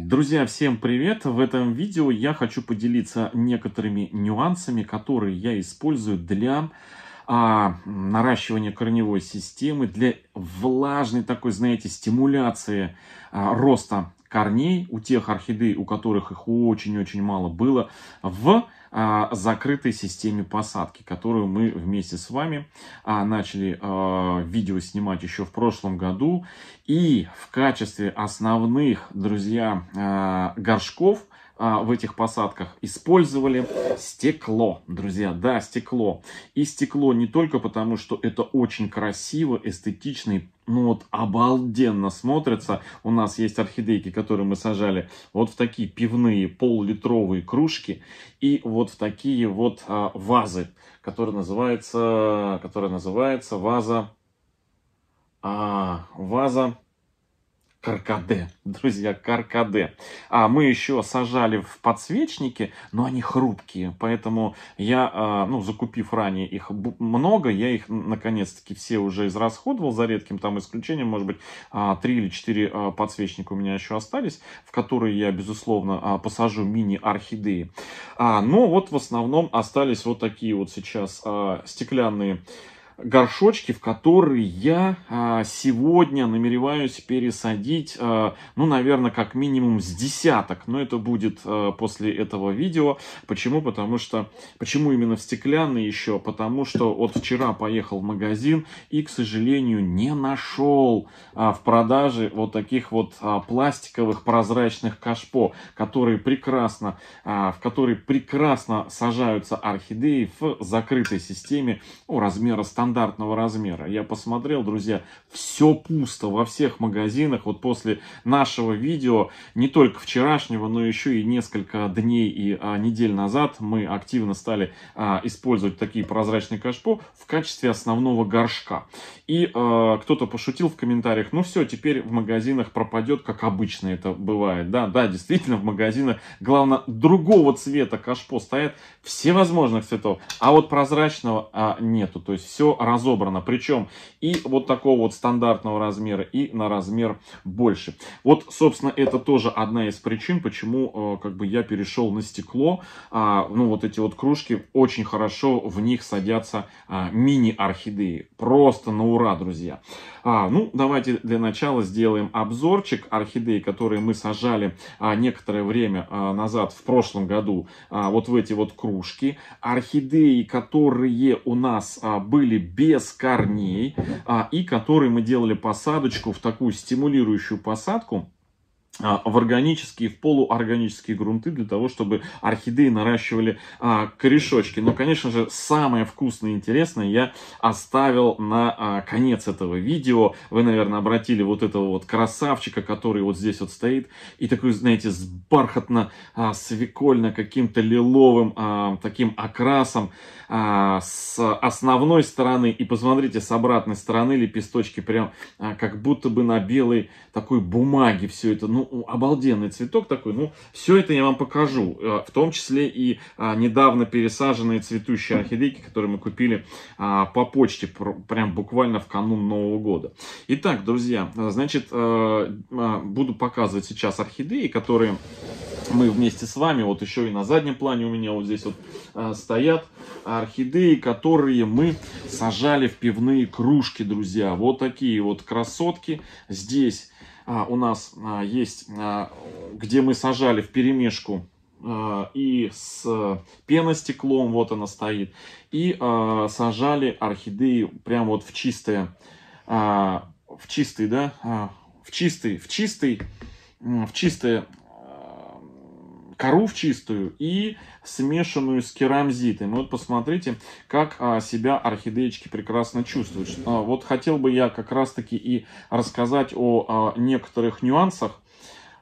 Друзья, всем привет! В этом видео я хочу поделиться некоторыми нюансами, которые я использую для а, наращивания корневой системы, для влажной такой, знаете, стимуляции а, роста корней у тех орхидей, у которых их очень-очень мало было, в а, закрытой системе посадки, которую мы вместе с вами а, начали а, видео снимать еще в прошлом году. И в качестве основных, друзья, горшков – а, в этих посадках использовали стекло, друзья, да, стекло. И стекло не только потому, что это очень красиво, эстетично ну вот обалденно смотрится. У нас есть орхидейки, которые мы сажали вот в такие пивные пол-литровые кружки и вот в такие вот а, вазы, которые называются, которая называется ваза, а, ваза каркаде, друзья, каркаде. А мы еще сажали в подсвечники, но они хрупкие, поэтому я, а, ну, закупив ранее их много, я их, наконец-таки, все уже израсходовал, за редким там исключением, может быть, 3 а, или 4 а, подсвечника у меня еще остались, в которые я, безусловно, посажу мини-орхидеи. Но ну, вот в основном остались вот такие вот сейчас стеклянные горшочки, в которые я а, сегодня намереваюсь пересадить, а, ну, наверное, как минимум с десяток. Но это будет а, после этого видео. Почему? Потому что... Почему именно в стеклянный еще? Потому что от вчера поехал в магазин и, к сожалению, не нашел в продаже вот таких вот пластиковых прозрачных кашпо, которые прекрасно, в которые прекрасно сажаются орхидеи в закрытой системе у размера стандарта стандартного размера. Я посмотрел, друзья, все пусто во всех магазинах. Вот после нашего видео, не только вчерашнего, но еще и несколько дней и а, недель назад мы активно стали а, использовать такие прозрачные кашпо в качестве основного горшка. И а, кто-то пошутил в комментариях, ну все, теперь в магазинах пропадет, как обычно это бывает. Да, да, действительно, в магазинах, главное, другого цвета кашпо стоят всевозможных цветов, а вот прозрачного а, нету. То есть все разобрано. Причем и вот такого вот стандартного размера, и на размер больше. Вот, собственно, это тоже одна из причин, почему э, как бы я перешел на стекло. А, ну, вот эти вот кружки, очень хорошо в них садятся а, мини-орхидеи. Просто на ура, друзья. А, ну, давайте для начала сделаем обзорчик орхидей, которые мы сажали некоторое время назад, в прошлом году, вот в эти вот кружки. Орхидеи, которые у нас были без корней, а и которые мы делали посадочку в такую стимулирующую посадку, а, в органические, в полуорганические грунты для того, чтобы орхидеи наращивали а, корешочки. Но, конечно же, самое вкусное и интересное я оставил на а, конец этого видео. Вы, наверное, обратили вот этого вот красавчика, который вот здесь вот стоит, и такой, знаете, с бархатно а, свекольно каким-то лиловым а, таким окрасом а, с основной стороны. И посмотрите, с обратной стороны лепесточки прям а, как будто бы на белой такой бумаге все это. Ну, обалденный цветок такой. Ну, все это я вам покажу. Э, в том числе и а, недавно пересаженные цветущие орхидейки, которые мы купили а, по почте, прям буквально в канун Нового года. Итак, друзья, э, значит, э, а, буду показывать сейчас орхидеи, которые мы вместе с вами, вот еще и на заднем плане у меня вот здесь вот стоят орхидеи, которые мы сажали в пивные кружки, друзья. Вот такие вот красотки здесь а, у нас а, есть, а, где мы сажали в перемешку и с пеностеклом, вот она стоит, и сажали орхидеи прямо вот в чистое, в чистый, да, в чистый, в чистый, в чистое кору в чистую и смешанную с керамзитом. И вот посмотрите, как а, себя орхидеечки прекрасно чувствуют. А, вот хотел бы я как раз-таки и рассказать о а, некоторых нюансах,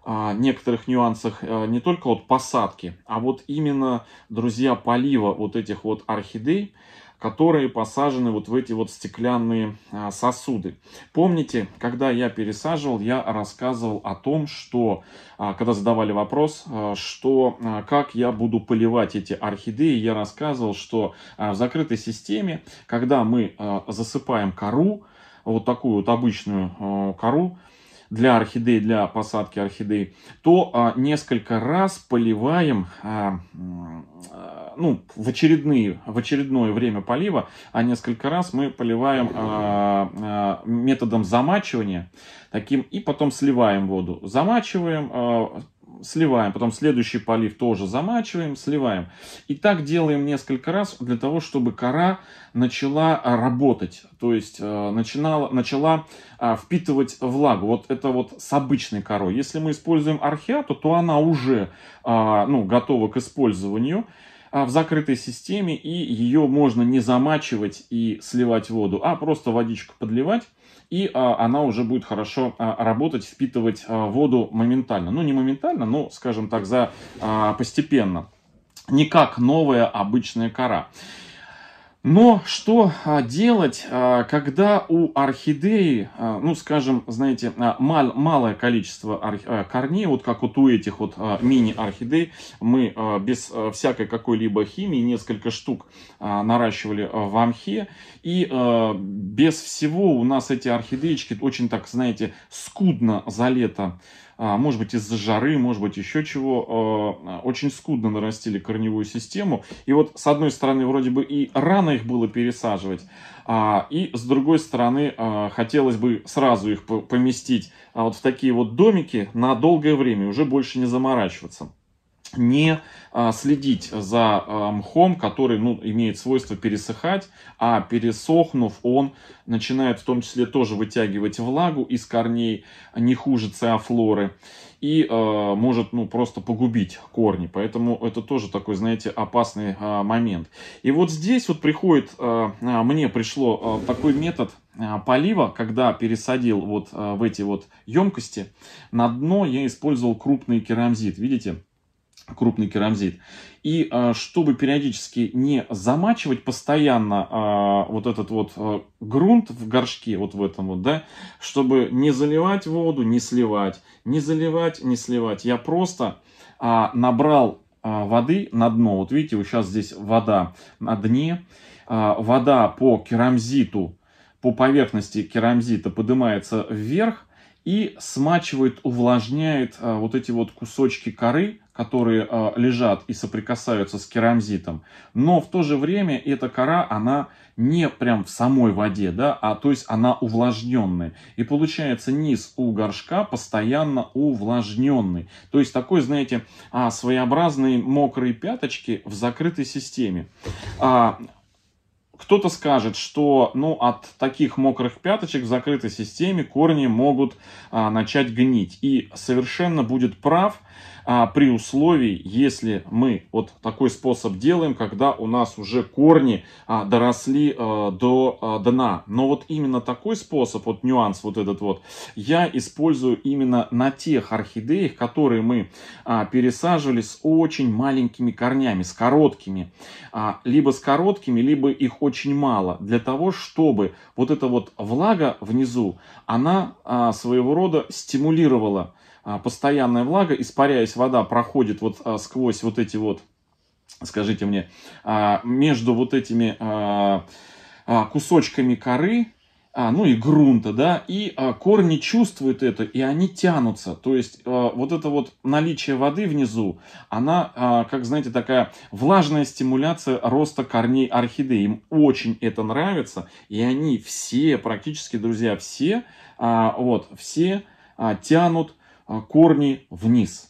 некоторых нюансах не только вот посадки, а вот именно, друзья, полива вот этих вот орхидей, которые посажены вот в эти вот стеклянные а, сосуды. Помните, когда я пересаживал, я рассказывал о том, что, а, когда задавали вопрос, а, что как я буду поливать эти орхидеи, я рассказывал, что в закрытой системе, когда мы засыпаем кору, вот такую вот обычную кору, для орхидей, для посадки орхидей, то а, несколько раз поливаем а, ну, в, очередные, в очередное время полива, а несколько раз мы поливаем а, методом замачивания таким и потом сливаем воду. Замачиваем, сливаем, потом следующий полив тоже замачиваем, сливаем. И так делаем несколько раз для того, чтобы кора начала а, работать, то есть э, начинала, начала а, впитывать влагу. Вот это вот с обычной корой. Если мы используем археату, то она уже а, ну, готова к использованию в закрытой системе, и ее можно не замачивать и сливать воду, а просто водичку подливать и а, она уже будет хорошо а, работать, впитывать а, воду моментально. Ну, не моментально, но, скажем так, за постепенно не как новая обычная кора. Но что а, делать, а, когда у орхидеи, а, ну скажем, знаете, мал, малое количество корней, вот как вот у этих вот мини-орхидей, мы без всякой какой-либо химии несколько штук наращивали в амхе, и без всего у нас эти орхидеечки очень так, знаете, скудно за лето а, может быть, из-за жары, может быть, еще чего, а, очень скудно нарастили корневую систему. И вот, с одной стороны, вроде бы и рано их было пересаживать, а, и, с другой стороны, хотелось бы сразу их поместить вот в такие вот домики на долгое время, уже больше не заморачиваться не а, следить за а, мхом, который ну, имеет свойство пересыхать, а пересохнув он начинает в том числе тоже вытягивать влагу из корней, не хуже циафлоры, и э, может ну, просто погубить корни. Поэтому это тоже такой, знаете, опасный э, момент. И вот здесь вот приходит, э, мне пришло э, такой метод полива, когда пересадил вот э, в эти вот емкости, на дно я использовал крупный керамзит, видите? крупный керамзит. И а, чтобы периодически не замачивать постоянно а, вот этот вот а, грунт в горшке, вот в этом вот, да, чтобы не заливать воду, не сливать, не заливать, не сливать, я просто набрал воды на дно. Вот видите, вот сейчас здесь вода на дне. Вода по керамзиту, по поверхности керамзита поднимается вверх и смачивает, увлажняет вот эти вот кусочки коры, которые э, лежат и соприкасаются с керамзитом. Но в то же время эта кора, она не прям в самой воде, да, а то есть она увлажненная. И получается низ у горшка постоянно увлажненный. То есть такой, знаете, а, своеобразные мокрые пяточки в закрытой системе. А, кто-то скажет, что ну, от таких мокрых пяточек в закрытой системе корни могут а, начать гнить. И совершенно будет прав, а, при условии, если мы вот такой способ делаем, когда у нас уже корни а, доросли а, до а, дна. Но вот именно такой способ, вот нюанс вот этот вот, я использую именно на тех орхидеях, которые мы а, пересаживали с очень маленькими корнями, с короткими. А, либо с короткими, либо их очень мало. Для того, чтобы вот эта вот влага внизу, она а, своего рода стимулировала а, постоянная влага, испаряясь, вода проходит вот а, сквозь вот эти вот, скажите мне, а, между вот этими кусочками коры, а, ну и грунта, да, и а, корни чувствуют это, и они тянутся. То есть а, вот это вот наличие воды внизу, она, а, как знаете, такая влажная стимуляция роста корней орхидеи. Им очень это нравится, и они все, практически, друзья, все, а, вот, все а, тянут а, корни вниз.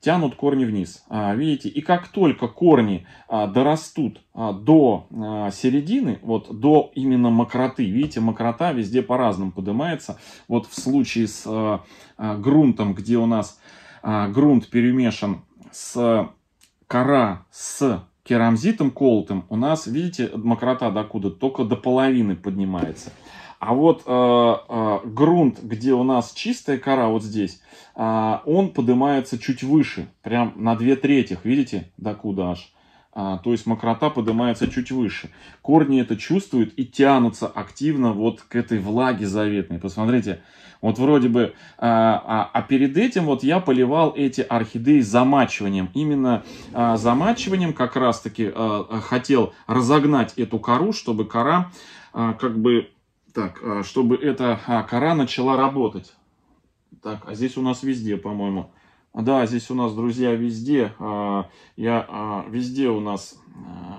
Тянут корни вниз. А, видите? И как только корни а, дорастут до середины, вот до именно мокроты, видите, мокрота везде по-разному поднимается. Вот в случае с грунтом, где у нас грунт перемешан с кора с керамзитом колотым, у нас, видите, мокрота докуда только до половины поднимается. А вот э, э, грунт, где у нас чистая кора, вот здесь, э, он поднимается чуть выше, прям на две трети, видите, докуда аж. А, то есть мокрота поднимается чуть выше. Корни это чувствуют и тянутся активно вот к этой влаге заветной. Посмотрите, вот вроде бы, а, а, а перед этим вот я поливал эти орхидеи замачиванием. Именно а, замачиванием как раз таки а, хотел разогнать эту кору, чтобы кора а, как бы так, а, чтобы эта а, кора начала работать. Так, а здесь у нас везде, по-моему. Да, здесь у нас, друзья, везде. А, я, а, везде у нас,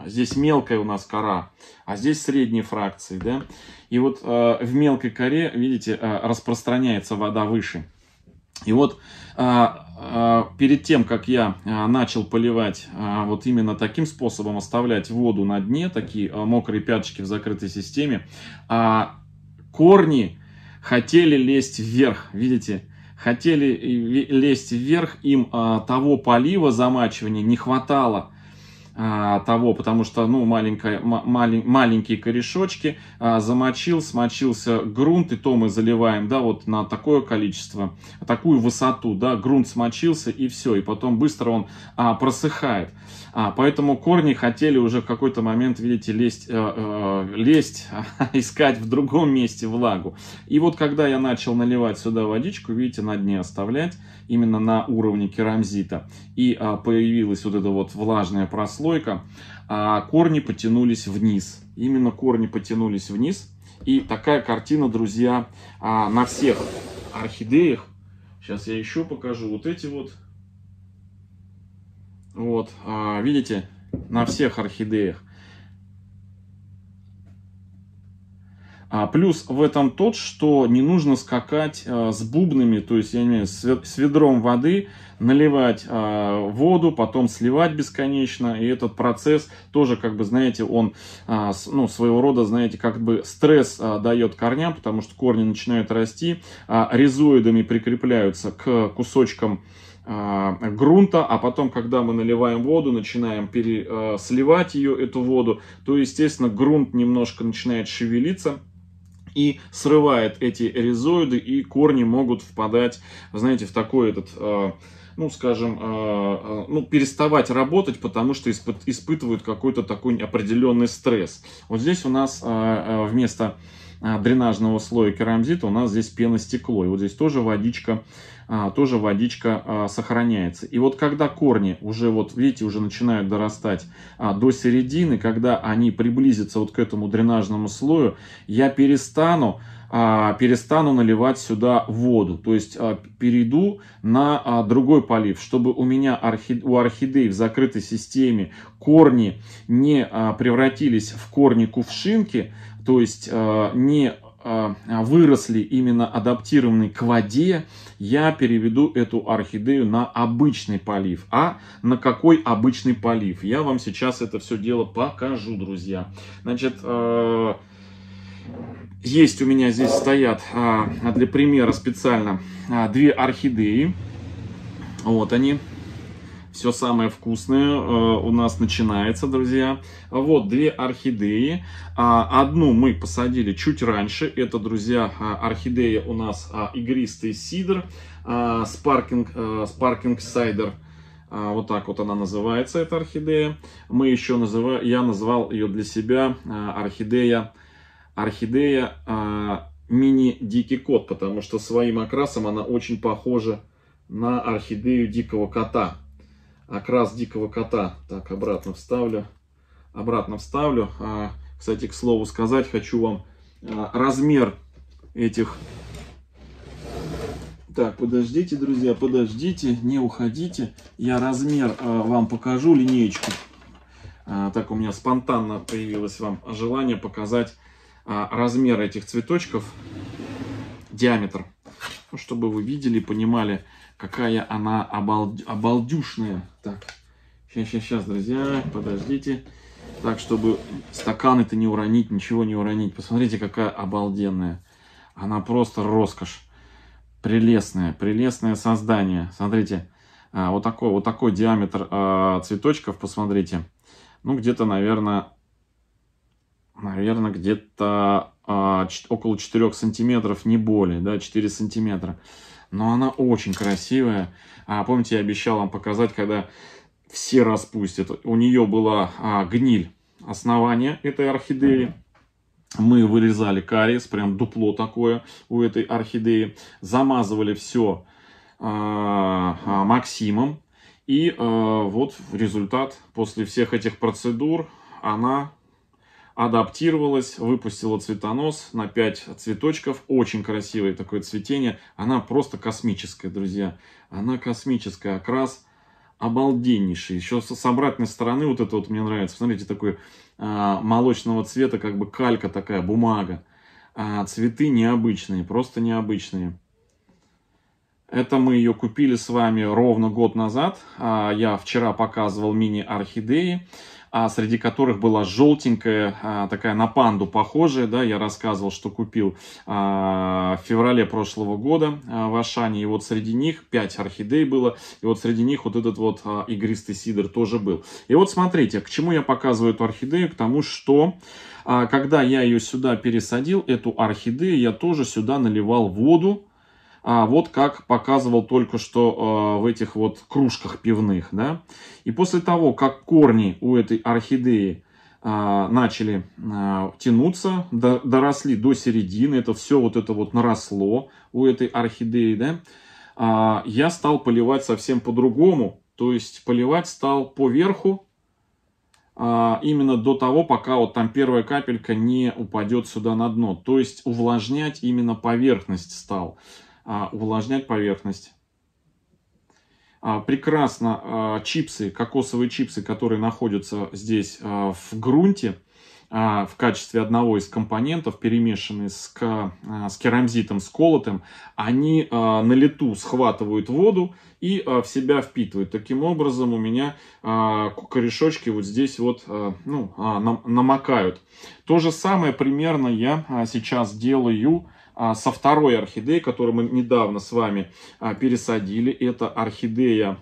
а, здесь мелкая у нас кора, а здесь средние фракции, да. И вот а, в мелкой коре, видите, а, распространяется вода выше. И вот а, а, перед тем, как я а, начал поливать а, вот именно таким способом, оставлять воду на дне, такие а, мокрые пяточки в закрытой системе, а, корни хотели лезть вверх, видите? Хотели э, лезть вверх, им а, того полива, замачивания не хватало – а, того, потому что, ну, маленькая, маленькие корешочки, а, замочил, смочился грунт, и то мы заливаем, да, вот на такое количество, такую высоту, да, грунт смочился, и все, и потом быстро он а, просыхает. А, поэтому корни хотели уже в какой-то момент, видите, лезть, э, э, лезть а, искать в другом месте влагу. И вот когда я начал наливать сюда водичку, видите, на дне оставлять, именно на уровне керамзита. И а, появилась вот эта вот влажная прослойка, а корни потянулись вниз. Именно корни потянулись вниз. И такая картина, друзья, а, на всех орхидеях. Сейчас я еще покажу вот эти вот. Вот, а, видите, на всех орхидеях. А плюс в этом тот, что не нужно скакать а, с бубнами, то есть, я имею в виду с ведром воды, наливать а, воду, потом сливать бесконечно. И этот процесс тоже, как бы, знаете, он, а, ну, своего рода, знаете, как бы стресс дает корням, потому что корни начинают расти, а, ризоидами прикрепляются к кусочкам грунта, а потом, когда мы наливаем воду, начинаем пересливать ее, эту воду, то, естественно, грунт немножко начинает шевелиться, и срывает эти ризоиды, и корни могут впадать, знаете, в такой этот... Э, ну, скажем, э, ну, переставать работать, потому что испы испытывают какой-то такой определенный стресс. Вот здесь у нас э, вместо а, дренажного слоя керамзита у нас здесь пеностекло. И вот здесь тоже водичка, а, тоже водичка а, сохраняется. И вот когда корни уже, вот видите, уже начинают дорастать до середины, когда они приблизятся вот к этому дренажному слою, я перестану перестану наливать сюда воду, то есть перейду на другой полив, чтобы у меня у орхидей в закрытой системе корни не превратились в корни кувшинки, то есть э, не э, выросли именно адаптированные к воде, я переведу эту орхидею на обычный полив. А на какой обычный полив? Я вам сейчас это все дело покажу, друзья. Значит, э, есть у меня здесь стоят а, для примера специально а, две орхидеи. Вот они. Все самое вкусное э, у нас начинается, друзья. Вот две орхидеи. А, одну мы посадили чуть раньше. Это, друзья, а, орхидея у нас а, игристый сидр, спаркинг, э, спаркинг сайдер. Вот так вот она называется, эта орхидея. Мы еще называем, я назвал ее для себя орхидея, орхидея мини-дикий кот, потому что своим окрасом она очень похожа на орхидею дикого кота окрас дикого кота. Так, обратно вставлю. Обратно вставлю. А, кстати, к слову сказать, хочу вам а, размер этих... Так, подождите, друзья, подождите, не уходите. Я размер а, вам покажу, линеечку. А, так у меня спонтанно появилось вам желание показать а, размер этих цветочков, диаметр. Ну, чтобы вы видели, понимали, какая она обалд... обалдюшная. Так, сейчас, сейчас, сейчас, друзья, подождите. Так, чтобы стакан это не уронить, ничего не уронить. Посмотрите, какая обалденная. Она просто роскошь. Прелестное, прелестное создание. Смотрите, а, вот такой, вот такой диаметр а, цветочков, посмотрите. Ну, где-то, наверное, наверное, где-то а, около 4 сантиметров, не более, да, 4 сантиметра но она очень красивая. А, помните, я обещал вам показать, когда все распустят. У нее была а, гниль основания этой орхидеи. Мы вырезали кариес, прям дупло такое у этой орхидеи. Замазывали все а, а, Максимом. И а, вот результат после всех этих процедур она адаптировалась, выпустила цветонос на 5 цветочков. Очень красивое такое цветение. Она просто космическая, друзья. Она космическая. Окрас обалденнейший. Еще с обратной стороны вот это вот мне нравится. Смотрите, такой а, молочного цвета, как бы калька такая, бумага. А, цветы необычные, просто необычные. Это мы ее купили с вами ровно год назад. А я вчера показывал мини-орхидеи, а среди которых была желтенькая, а, такая на панду похожая. Да? Я рассказывал, что купил в феврале прошлого года в Ашане. И вот среди них 5 орхидей было. И вот среди них вот этот вот игристый сидр тоже был. И вот смотрите, к чему я показываю эту орхидею? К тому, что когда я ее сюда пересадил, эту орхидею, я тоже сюда наливал воду а вот как показывал только что а, в этих вот кружках пивных, да. И после того, как корни у этой орхидеи а, начали а, тянуться, до, доросли до середины, это все вот это вот наросло у этой орхидеи, да, я стал поливать совсем по-другому, то есть поливать стал по верху, именно до того, пока вот там первая капелька не упадет сюда на дно. То есть увлажнять именно поверхность стал. А, увлажнять поверхность. А, прекрасно а, чипсы, кокосовые чипсы, которые находятся здесь в грунте, в качестве одного из компонентов, перемешанные с, с керамзитом, с колотым, они на лету схватывают воду и в себя впитывают. Таким образом у меня корешочки вот здесь вот ну, намокают. То же самое примерно я сейчас делаю а, со второй орхидеей, которую мы недавно с вами а, пересадили. Это орхидея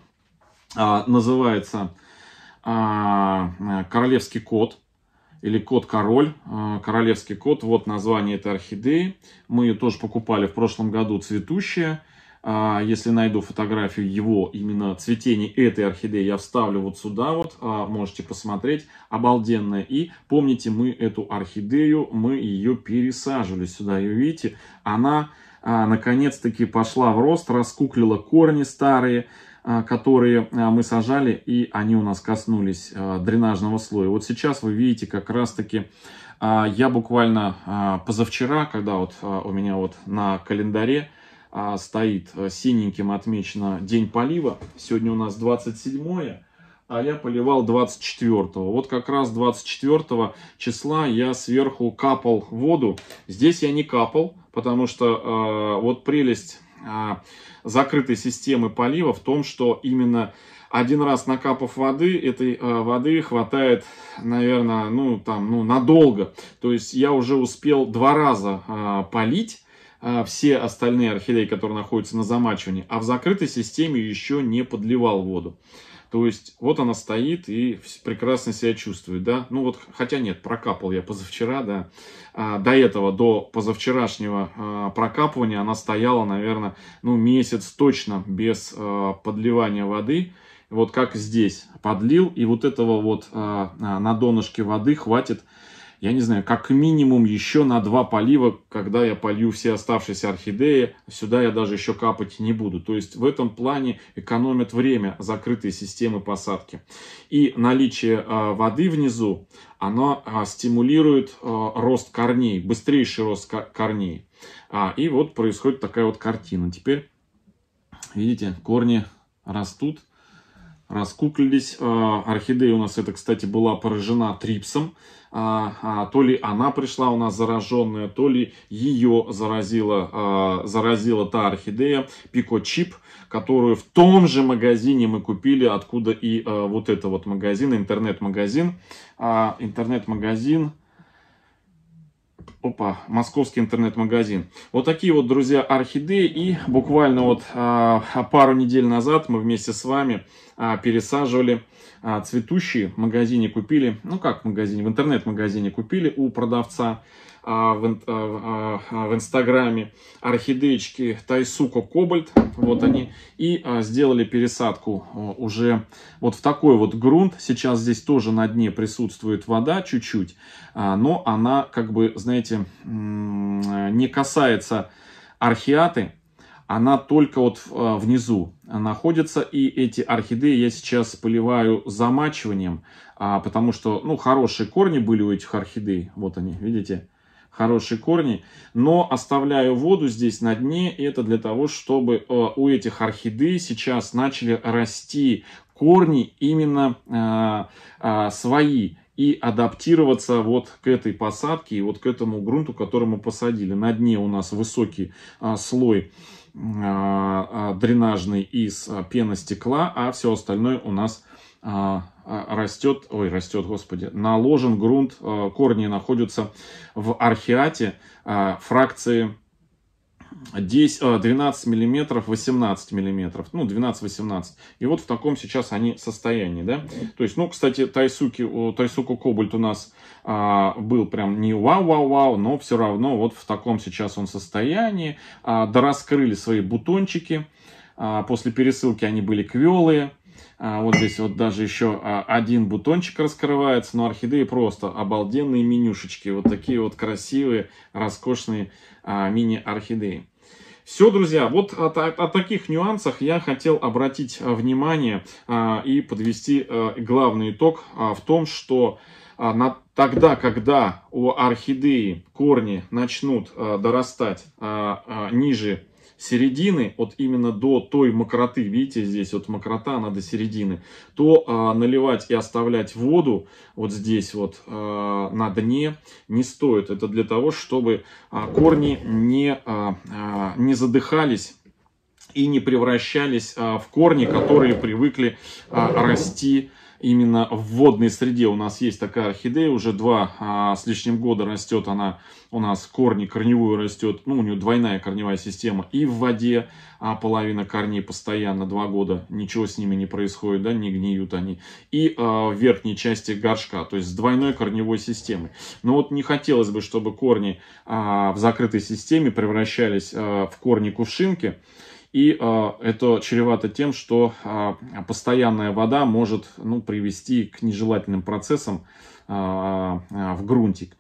а, называется королевский кот или кот-король, королевский кот. Вот название этой орхидеи. Мы ее тоже покупали в прошлом году цветущая. А, если найду фотографию его именно цветения этой орхидеи, я вставлю вот сюда вот, а, можете посмотреть, обалденная. И помните, мы эту орхидею, мы ее пересаживали сюда, ее видите, она а, наконец-таки пошла в рост, раскуклила корни старые, которые мы сажали, и они у нас коснулись дренажного слоя. Вот сейчас вы видите как раз-таки, я буквально позавчера, когда вот у меня вот на календаре, а, стоит э, синеньким отмечено день полива. Сегодня у нас 27 а я поливал 24 -го. Вот как раз 24 числа я сверху капал воду. Здесь я не капал, потому что э, вот прелесть э, закрытой системы полива в том, что именно один раз накапав воды, этой э, воды хватает, наверное, ну там, ну надолго. То есть я уже успел два раза э, полить а все остальные орхидеи, которые находятся на замачивании, а в закрытой системе еще не подливал воду. То есть вот она стоит и прекрасно себя чувствует, да. Ну вот, хотя нет, прокапал я позавчера, да. А, до этого, до позавчерашнего а, прокапывания она стояла, наверное, ну месяц точно без а, подливания воды. Вот как здесь подлил, и вот этого вот а, а на донышке воды хватит я не знаю, как минимум еще на два полива, когда я полью все оставшиеся орхидеи, сюда я даже еще капать не буду. То есть в этом плане экономят время закрытые системы посадки. И наличие э, воды внизу, оно э, стимулирует э, рост корней, быстрейший рост корней. А, и вот происходит такая вот картина. Теперь, видите, корни растут раскуклились. А, орхидея у нас, это, кстати, была поражена трипсом. А, а, то ли она пришла у нас зараженная, то ли ее заразила, заразила та орхидея Пикочип, которую в том же магазине мы купили, откуда и вот это вот магазин, интернет-магазин. Интернет-магазин Опа, московский интернет-магазин. Вот такие вот, друзья, орхидеи. И буквально вот а, а, пару недель назад мы вместе с вами а, пересаживали а, цветущие в магазине купили. Ну как в магазине, в интернет-магазине купили у продавца. А, а, а, в, Инстаграме орхидеечки Тайсуко Кобальт, вот они, и сделали пересадку уже вот в такой вот грунт. Сейчас здесь тоже на дне присутствует вода чуть-чуть, но она как бы, знаете, не касается архиаты, она только вот внизу находится. И эти орхидеи я сейчас поливаю замачиванием, потому что, ну, хорошие корни были у этих орхидей. Вот они, видите? хорошие корни, но оставляю воду здесь на дне, это для того, чтобы э, у этих орхидей сейчас начали расти корни именно э, э, свои и адаптироваться вот к этой посадке и вот к этому грунту, который мы посадили. На дне у нас высокий слой дренажный из стекла, а все остальное у нас а, растет, ой, растет, господи, наложен грунт, а, корни находятся в архиате а, фракции 10, 12 миллиметров, 18 миллиметров, ну 12-18. И вот в таком сейчас они состоянии, да. То есть, ну, кстати, Тайсуки, Тайсуку Кобальт у нас а, был прям не вау-вау-вау, но все равно вот в таком сейчас он состоянии. А, дораскрыли свои бутончики, а, после пересылки они были квелые. А, вот здесь вот даже еще а, один бутончик раскрывается, но орхидеи просто обалденные менюшечки. Вот такие вот красивые, роскошные а, мини-орхидеи. Все, друзья, вот о, о, о таких нюансах я хотел обратить а, внимание а, и подвести а, главный итог а, в том, что а, на, тогда, когда у орхидеи корни начнут а, дорастать а, а, ниже середины, вот именно до той мокроты, видите, здесь вот мокрота, она до середины, то а, наливать и оставлять воду вот здесь вот а, на дне не стоит. Это для того, чтобы а, корни не, а, а, не задыхались и не превращались а, в корни, которые привыкли а, расти именно в водной среде у нас есть такая орхидея, уже два а, с лишним года растет она у нас, корни корневую растет, ну у нее двойная корневая система и в воде, а половина корней постоянно, два года, ничего с ними не происходит, да, не гниют они, и а, в верхней части горшка, то есть с двойной корневой системой. Но вот не хотелось бы, чтобы корни а, в закрытой системе превращались а, в корни кувшинки, и э, это чревато тем, что э, постоянная вода может ну, привести к нежелательным процессам э, в грунтик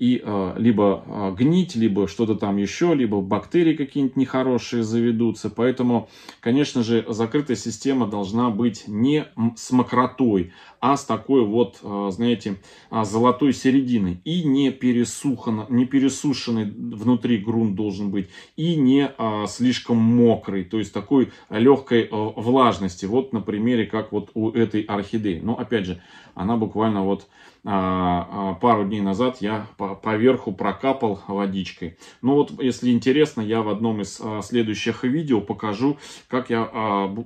и э, либо э, гнить, либо что-то там еще, либо бактерии какие-нибудь нехорошие заведутся. Поэтому, конечно же, закрытая система должна быть не с мокротой, а с такой вот, э, знаете, золотой серединой. И не, не пересушенный внутри грунт должен быть, и не э, слишком мокрый, то есть такой легкой э, влажности. Вот на примере, как вот у этой орхидеи. Но, опять же, она буквально вот а, а, пару дней назад я поверху прокапал водичкой. Ну вот, если интересно, я в одном из а, следующих видео покажу, как я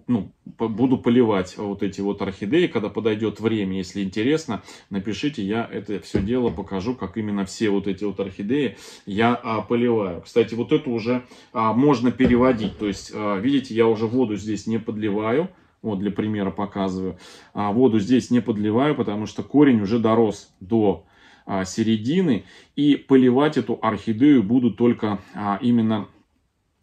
ну, буду поливать вот эти вот орхидеи, когда подойдет время. Если интересно, напишите, я это все дело покажу, как именно все вот эти вот орхидеи я поливаю. Кстати, вот это уже можно переводить. То есть, видите, я уже воду здесь не подливаю. Вот для примера показываю. А воду здесь не подливаю, потому что корень уже дорос до а, середины. И поливать эту орхидею буду только а, именно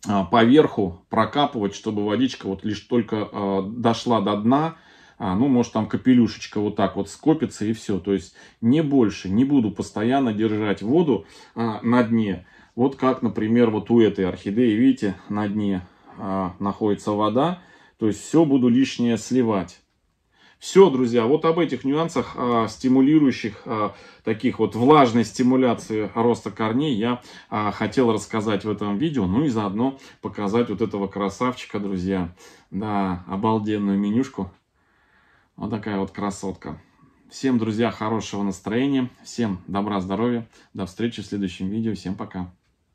а, поверху прокапывать, чтобы водичка вот лишь только а, дошла до дна. А, ну, может, там капелюшечка вот так вот скопится и все. То есть не больше, не буду постоянно держать воду а, на дне. Вот как, например, вот у этой орхидеи, видите, на дне а, находится вода то есть все буду лишнее сливать. Все, друзья, вот об этих нюансах, э, стимулирующих э, таких вот влажной стимуляции роста корней, я э, хотел рассказать в этом видео. Ну и заодно показать вот этого красавчика, друзья. Да, обалденную менюшку. Вот такая вот красотка. Всем, друзья, хорошего настроения. Всем добра, здоровья. До встречи в следующем видео. Всем пока.